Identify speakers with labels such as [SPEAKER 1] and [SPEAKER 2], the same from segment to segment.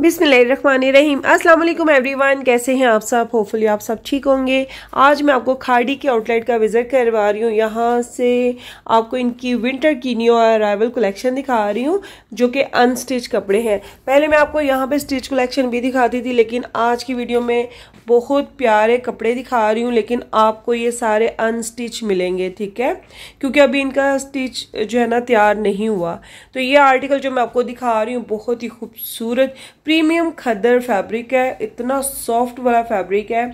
[SPEAKER 1] बिसमीम अल्लाम एवरीवन कैसे हैं आप सब होपफुली आप सब ठीक होंगे आज मैं आपको खाड़ी के आउटलेट का विज़िट करवा रही हूँ यहाँ से आपको इनकी विंटर की न्यू अराइवल कलेक्शन दिखा रही हूँ जो कि अनस्टिच कपड़े हैं पहले मैं आपको यहाँ पे स्टिच कलेक्शन भी दिखाती थी लेकिन आज की वीडियो में बहुत प्यारे कपड़े दिखा रही हूँ लेकिन आपको ये सारे अनस्टिच मिलेंगे ठीक है क्योंकि अभी इनका स्टिच जो है ना तैयार नहीं हुआ तो ये आर्टिकल जो मैं आपको दिखा रही हूँ बहुत ही खूबसूरत प्रीमियम खद्दर फैब्रिक है इतना सॉफ्ट वाला फैब्रिक है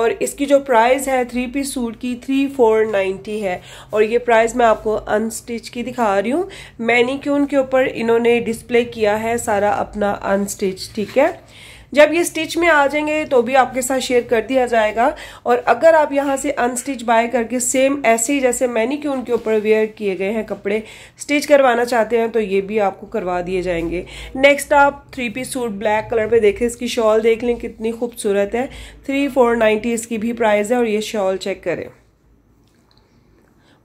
[SPEAKER 1] और इसकी जो प्राइस है थ्री पीस सूट की थ्री फोर नाइन्टी है और ये प्राइस मैं आपको अनस्टिच की दिखा रही हूँ मैनिक्यून के ऊपर इन्होंने डिस्प्ले किया है सारा अपना अनस्टिच ठीक है जब ये स्टिच में आ जाएंगे तो भी आपके साथ शेयर कर दिया जाएगा और अगर आप यहाँ से अनस्टिच बाय करके सेम ऐसे ही जैसे क्यों के ऊपर वेयर किए गए हैं कपड़े स्टिच करवाना चाहते हैं तो ये भी आपको करवा दिए जाएंगे नेक्स्ट आप three piece suit black colour पर देखें इसकी शॉल देख लें कितनी खूबसूरत है थ्री फोर नाइन्टी इसकी भी प्राइस है और ये शॉल चेक करें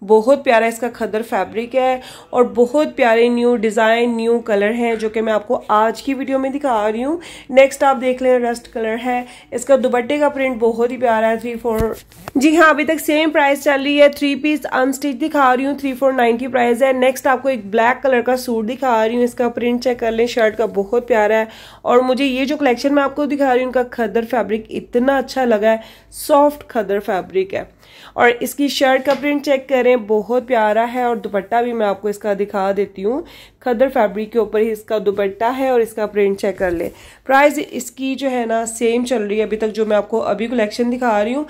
[SPEAKER 1] बहुत प्यारा इसका खदर फैब्रिक है और बहुत प्यारे न्यू डिज़ाइन न्यू कलर हैं जो कि मैं आपको आज की वीडियो में दिखा रही हूँ नेक्स्ट आप देख लें रस्ट कलर है इसका दुपट्टे का प्रिंट बहुत ही प्यारा है थ्री फोर जी हाँ अभी तक सेम प्राइस चल रही है थ्री पीस अनस्टिच दिखा रही हूँ थ्री फोर नाइन की प्राइस है नेक्स्ट आपको एक ब्लैक कलर का सूट दिखा रही हूँ इसका प्रिंट चेक कर लें शर्ट का बहुत प्यारा है और मुझे ये जो कलेक्शन मैं आपको दिखा रही हूँ इनका खदर फैब्रिक इतना अच्छा लगा है सॉफ्ट खदर फैब्रिक है और इसकी शर्ट का प्रिंट चेक करें बहुत प्यारा है और दुपट्टा भी मैं आपको इसका दिखा देती हूँ खदर फैब्रिक के ऊपर ही इसका दुपट्टा है और इसका प्रिंट चेक कर लें प्राइस इसकी जो है ना सेम चल रही है अभी तक जो मैं आपको अभी कलेक्शन दिखा रही हूँ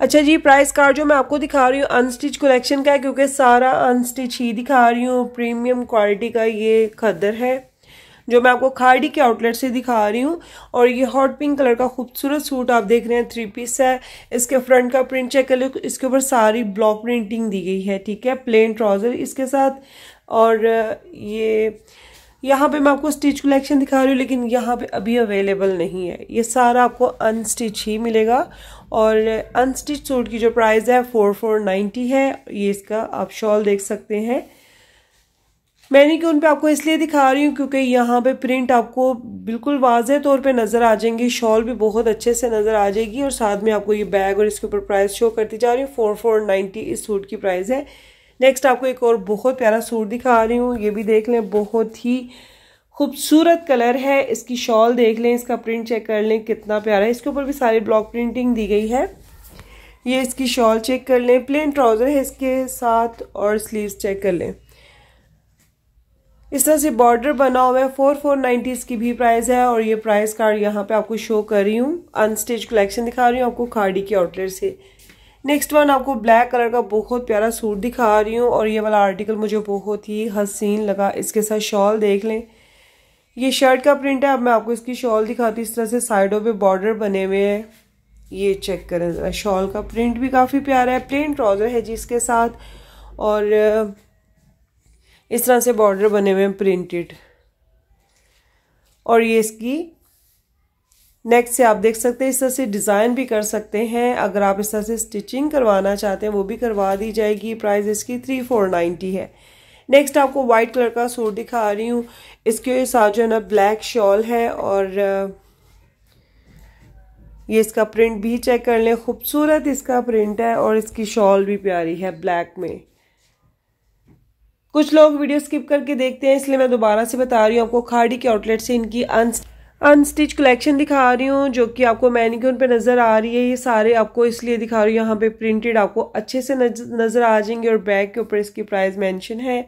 [SPEAKER 1] अच्छा जी प्राइस कार्ड जो मैं आपको दिखा रही हूँ अनस्टिच कलेक्शन का है क्योंकि सारा अनस्टिच ही दिखा रही हूँ प्रीमियम क्वालिटी का ये खदर है जो मैं आपको खाड़ी के आउटलेट से दिखा रही हूँ और ये हॉट पिंक कलर का खूबसूरत सूट आप देख रहे हैं थ्री पीस है इसके फ्रंट का प्रिंट चेक कर लो इसके ऊपर सारी ब्लॉक प्रिंटिंग दी गई है ठीक है प्लेन ट्राउज़र इसके साथ और ये यहाँ पे मैं आपको स्टिच कलेक्शन दिखा रही हूँ लेकिन यहाँ पे अभी अवेलेबल नहीं है ये सारा आपको अनस्टिच ही मिलेगा और अनस्टिच सूट की जो प्राइस है फोर फोर नाइन्टी है ये इसका आप शॉल देख सकते हैं उन पे आपको इसलिए दिखा रही हूँ क्योंकि यहाँ पे प्रिंट आपको बिल्कुल वाजह तौर पे नज़र आ जाएंगे शॉल भी बहुत अच्छे से नज़र आ जाएगी और साथ में आपको ये बैग और इसके ऊपर प्राइस शो करती जा रही हूँ फोर फोर नाइन्टी इस सूट की प्राइस है नेक्स्ट आपको एक और बहुत प्यारा सूट दिखा रही हूँ ये भी देख लें बहुत ही खूबसूरत कलर है इसकी शॉल देख लें इसका प्रिंट चेक कर लें कितना प्यारा है इसके ऊपर भी सारी ब्लॉक प्रिंटिंग दी गई है ये इसकी शॉल चेक कर लें प्लेन ट्राउज़र है इसके साथ और स्लीव चेक कर लें इस तरह से बॉर्डर बना हुआ है फोर फोर नाइन्टीज़ की भी प्राइस है और ये प्राइस कार्ड यहाँ पे आपको शो कर रही हूँ अनस्टिच कलेक्शन दिखा रही हूँ आपको खाड़ी के आउटलेट से नेक्स्ट वन आपको ब्लैक कलर का बहुत प्यारा सूट दिखा रही हूँ और ये वाला आर्टिकल मुझे बहुत ही हसीन लगा इसके साथ शॉल देख लें ये शर्ट का प्रिंट है अब मैं आपको इसकी शॉल दिखाती हूँ इस तरह से साइडों पे बॉर्डर बने हुए हैं ये चेक करें ज़रा शॉल का प्रिंट भी काफ़ी प्यारा है प्लेन ट्राउज़र है जी इसके साथ और इस तरह से बॉर्डर बने हुए हैं प्रिंटेड और ये इसकी नेक से आप देख सकते हैं इस तरह से डिज़ाइन भी कर सकते हैं अगर आप इस तरह से स्टिचिंग करवाना चाहते हैं वो भी करवा दी जाएगी प्राइस इसकी थ्री फोर नाइन्टी है नेक्स्ट आपको वाइट कलर का सूट दिखा रही हूँ इसके साथ जो है ना ब्लैक शॉल है और ये इसका प्रिंट भी चेक कर लें खूबसूरत इसका प्रिंट है और इसकी शॉल भी प्यारी है ब्लैक में कुछ लोग वीडियो स्किप करके देखते हैं इसलिए मैं दोबारा से बता रही हूँ आपको खाड़ी के आउटलेट से इनकी अनस्टिच कलेक्शन दिखा रही हूँ जो कि आपको मैनिक्यून पे नज़र आ रही है ये सारे आपको इसलिए दिखा रही हूँ यहाँ पे प्रिंटेड आपको अच्छे से नज़र आ जाएंगे और बैग के ऊपर इसकी प्राइस मेंशन है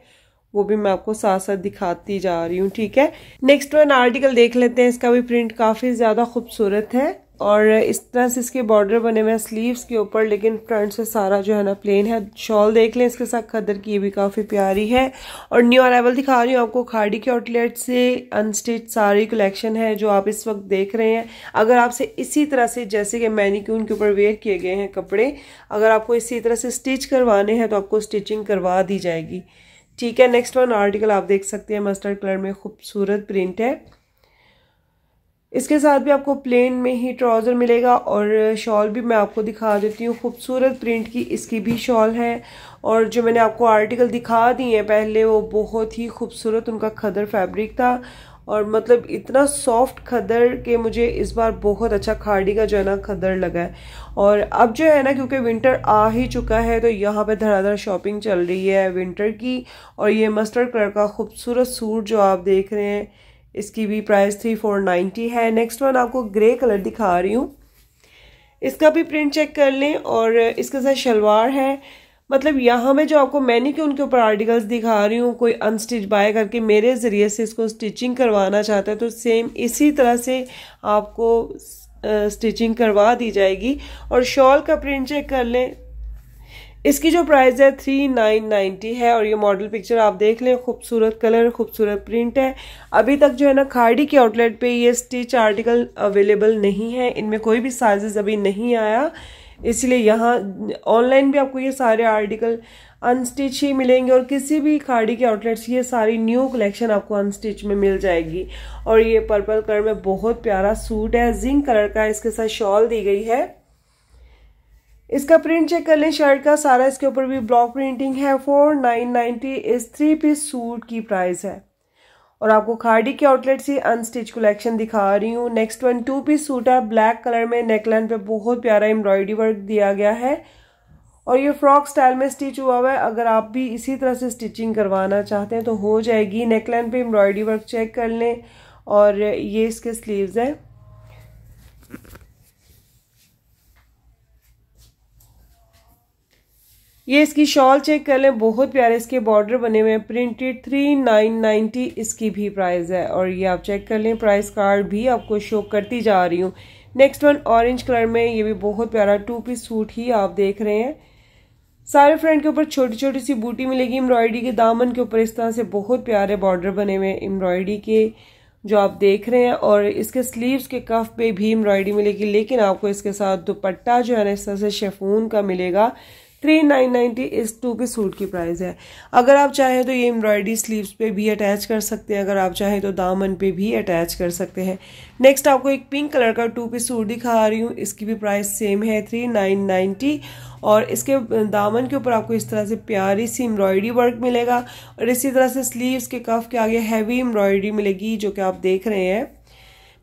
[SPEAKER 1] वो भी मैं आपको साथ साथ दिखाती जा रही हूँ ठीक है नेक्स्ट वन आर्टिकल देख लेते हैं इसका भी प्रिंट काफ़ी ज़्यादा खूबसूरत है और इस तरह से इसके बॉर्डर बने हुए हैं स्लीव्स के ऊपर लेकिन फ्रंट से सारा जो है ना प्लेन है शॉल देख लें इसके साथ खदर की ये भी काफ़ी प्यारी है और न्यू अरावल दिखा रही हूँ आपको खाड़ी के आउटलेट से अनस्टिच सारी कलेक्शन है जो आप इस वक्त देख रहे हैं अगर आपसे इसी तरह से जैसे कि मैनिक्यून के ऊपर वेयर किए गए हैं कपड़े अगर आपको इसी तरह से स्टिच करवाने हैं तो आपको स्टिचिंग करवा दी जाएगी ठीक है नेक्स्ट वन आर्टिकल आप देख सकते हैं मस्टर्ड कलर में खूबसूरत प्रिंट है इसके साथ भी आपको प्लेन में ही ट्राउज़र मिलेगा और शॉल भी मैं आपको दिखा देती हूँ खूबसूरत प्रिंट की इसकी भी शॉल है और जो मैंने आपको आर्टिकल दिखा दी है पहले वो बहुत ही खूबसूरत उनका खदर फैब्रिक था और मतलब इतना सॉफ्ट खदर के मुझे इस बार बहुत अच्छा खाड़ी का जो है ना खदर लगा है और अब जो है ना क्योंकि विंटर आ ही चुका है तो यहाँ पे धड़ाधड़ शॉपिंग चल रही है विंटर की और ये मस्टर्ड कलर का खूबसूरत सूट जो आप देख रहे हैं इसकी भी प्राइस थ्री फोर नाइन्टी है नेक्स्ट वन आपको ग्रे कलर दिखा रही हूँ इसका भी प्रिंट चेक कर लें और इसके साथ शलवार है मतलब यहाँ में जो आपको मैंने के उनके ऊपर आर्टिकल्स दिखा रही हूँ कोई अनस्टिच बाय करके मेरे ज़रिए से इसको स्टिचिंग करवाना चाहता है तो सेम इसी तरह से आपको स्टिचिंग करवा दी जाएगी और शॉल का प्रिंट चेक कर लें इसकी जो प्राइस है थ्री नाइन नाइन्टी है और ये मॉडल पिक्चर आप देख लें खूबसूरत कलर खूबसूरत प्रिंट है अभी तक जो है ना खाड़ी के आउटलेट पे ये स्टिच आर्टिकल अवेलेबल नहीं है इनमें कोई भी साइजेस अभी नहीं आया इसलिए यहाँ ऑनलाइन भी आपको ये सारे आर्टिकल अनस्टिच ही मिलेंगे और किसी भी खाड़ी के आउटलेट्स ये सारी न्यू कलेक्शन आपको अनस्टिच में मिल जाएगी और ये पर्पल कलर में बहुत प्यारा सूट है जिंक कलर का इसके साथ शॉल दी गई है इसका प्रिंट चेक कर लें शर्ट का सारा इसके ऊपर भी ब्लॉक प्रिंटिंग है फोर नाइन नाइन्टी इस थ्री पीस सूट की प्राइस है और आपको खाड़ी के आउटलेट से अनस्टिच कलेक्शन दिखा रही हूँ next one two piece suit है ब्लैक कलर में नेकलाइन पे बहुत प्यारा एम्ब्रॉयडरी वर्क दिया गया है और ये फ्रॉक स्टाइल में स्टिच हुआ हुआ है अगर आप भी इसी तरह से स्टिचिंग करवाना चाहते हैं तो हो जाएगी नेकलाइन पे एम्ब्रॉयडरी वर्क चेक कर लें और ये इसके स्लीव्स हैं ये इसकी शॉल चेक कर लें बहुत प्यारे इसके बॉर्डर बने हुए हैं प्रिंटेड थ्री नाइन नाइन्टी इसकी भी प्राइस है और ये आप चेक कर लें प्राइस कार्ड भी आपको शो करती जा रही हूँ नेक्स्ट वन ऑरेंज कलर में ये भी बहुत प्यारा टू पीस सूट ही आप देख रहे हैं सारे फ्रंट के ऊपर छोटी छोटी सी बूटी मिलेगी एम्ब्रॉयडरी के दामन के ऊपर इस तरह से बहुत प्यारे बॉर्डर बने हुए हैं एम्ब्रॉयडरी के जो आप देख रहे हैं और इसके स्लीव्स के कफ पे भी एम्ब्रॉयडरी मिलेगी लेकिन आपको इसके साथ दुपट्टा जो है ना इस तरह से शेफून का मिलेगा थ्री नाइन नाइन्टी इस टू के सूट की प्राइस है अगर आप चाहें तो ये एम्ब्रॉयडरी स्लीव्स पे भी अटैच कर सकते हैं अगर आप चाहें तो दामन पे भी अटैच कर सकते हैं नेक्स्ट आपको एक पिंक कलर का टू पीस सूट दिखा रही हूँ इसकी भी प्राइस सेम है थ्री नाइन नाइन्टी और इसके दामन के ऊपर आपको इस तरह से प्यारी सी एम्ब्रॉयडरी वर्क मिलेगा और इसी तरह से स्लीव्स के कफ के आगे हैवी एम्ब्रॉयडरी मिलेगी जो कि आप देख रहे हैं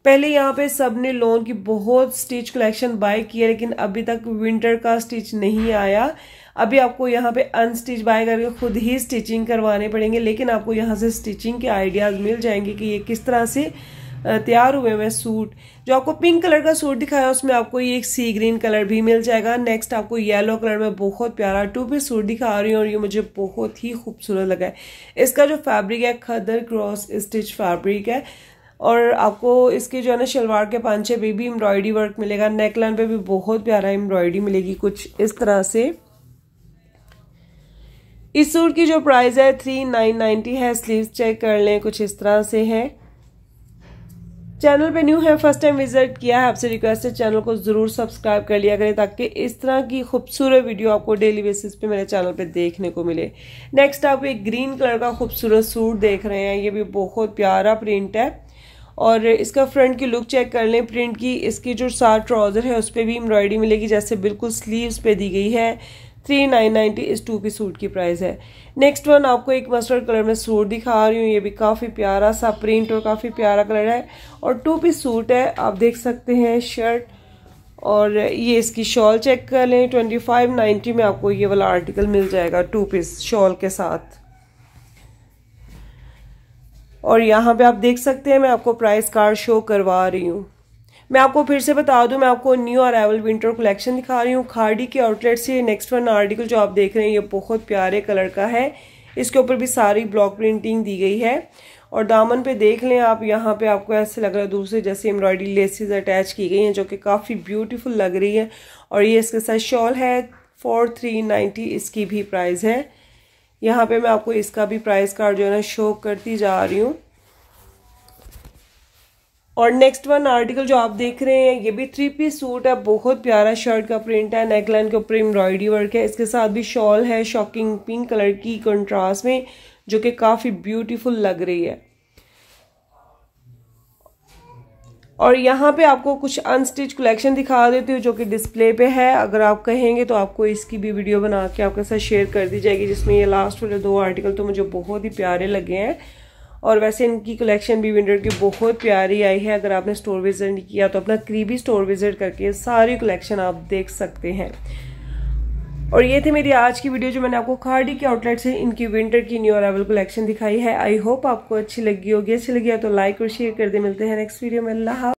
[SPEAKER 1] पहले यहाँ पे सब ने लोन की बहुत स्टिच कलेक्शन बाय किया लेकिन अभी तक विंटर का स्टिच नहीं आया अभी आपको यहाँ पे अनस्टिच बाय करके खुद ही स्टिचिंग करवाने पड़ेंगे लेकिन आपको यहाँ से स्टिचिंग के आइडियाज़ मिल जाएंगे कि ये किस तरह से तैयार हुए हुए सूट जो आपको पिंक कलर का सूट दिखाया उसमें आपको ये एक सी ग्रीन कलर भी मिल जाएगा नेक्स्ट आपको येलो कलर में बहुत प्यारा टू पीस सूट दिखा रही हूँ और ये मुझे बहुत ही खूबसूरत लगा है इसका जो फैब्रिक है खदर क्रॉस स्टिच फैब्रिक है और आपको इसके जो है ना शलवार के पांचे पे भी एम्ब्रॉयडरी वर्क मिलेगा नेक लाइन पे भी बहुत प्यारा एम्ब्रॉयडरी मिलेगी कुछ इस तरह से इस सूट की जो प्राइस है थ्री नाइन नाइन्टी है स्लीव्स चेक कर लें कुछ इस तरह से है चैनल पे न्यू है फर्स्ट टाइम विजिट किया है आपसे रिक्वेस्ट है चैनल को ज़रूर सब्सक्राइब कर लिया करें ताकि इस तरह की खूबसूरत वीडियो आपको डेली बेसिस पे मेरे चैनल पे देखने को मिले नेक्स्ट आप एक ग्रीन कलर का खूबसूरत सूट देख रहे हैं ये भी बहुत प्यारा प्रिंट है और इसका फ्रंट की लुक चेक कर लें प्रिंट की इसकी जो सार ट्राउज़र है उस पर भी एम्ब्रॉयडरी मिलेगी जैसे बिल्कुल स्लीव्स पे दी गई है थ्री नाइन नाइन्टी इस टू पीस सूट की प्राइस है नेक्स्ट वन आपको एक मस्टर्ड कलर में सूट दिखा रही हूँ ये भी काफ़ी प्यारा सा प्रिंट और काफ़ी प्यारा कलर है और टू पीस सूट है आप देख सकते हैं शर्ट और ये इसकी शॉल चेक कर लें ट्वेंटी फाइव नाइन्टी में आपको ये वाला आर्टिकल मिल जाएगा टू पीस शॉल के साथ और यहाँ पे आप देख सकते हैं मैं आपको प्राइस कार्ड शो करवा रही हूँ मैं आपको फिर से बता दूँ मैं आपको न्यू अरावल विंटर कलेक्शन दिखा रही हूँ खाड़ी के आउटलेट से नेक्स्ट वन आर्टिकल जो आप देख रहे हैं ये बहुत प्यारे कलर का है इसके ऊपर भी सारी ब्लॉक प्रिंटिंग दी गई है और दामन पे देख लें आप यहाँ पे आपको ऐसे लग रहा है दूसरे जैसे एम्ब्रॉयडरी लेसेस अटैच की गई हैं जो कि काफ़ी ब्यूटीफुल लग रही है और ये इसके साथ शॉल है फोर थ्री नाइन्टी इसकी भी प्राइस है यहाँ पे मैं आपको इसका भी प्राइस कार्ड जो है ना शो करती जा रही हूँ और नेक्स्ट वन आर्टिकल जो आप देख रहे हैं ये भी थ्री पीस सूट है बहुत प्यारा शर्ट का प्रिंट है नेकलाइन के ऊपर एम्ब्रॉयडरी वर्क है इसके साथ भी शॉल है शॉकिंग पिंक कलर की कंट्रास्ट में जो कि काफ़ी ब्यूटीफुल लग रही है और यहाँ पे आपको कुछ अनस्टिच कलेक्शन दिखा देती हूँ जो कि डिस्प्ले पे है अगर आप कहेंगे तो आपको इसकी भी वीडियो बना के आपके साथ शेयर कर दी जाएगी जिसमें ये लास्ट वाले दो आर्टिकल तो मुझे बहुत ही प्यारे लगे हैं और वैसे इनकी कलेक्शन भी विंडर की बहुत प्यारी आई है अगर आपने स्टोर विजिट नहीं किया तो अपना करीबी स्टोर विजिट करके सारी कलेक्शन आप देख सकते हैं और ये थी मेरी आज की वीडियो जो मैंने आपको खाड़ी के आउटलेट से इनकी विंटर की न्यू अरावल कलेक्शन दिखाई है आई होप आपको अच्छी लगी होगी अच्छी लगी हो तो लाइक और शेयर कर दे मिलते हैं नेक्स्ट वीडियो में अल्लाह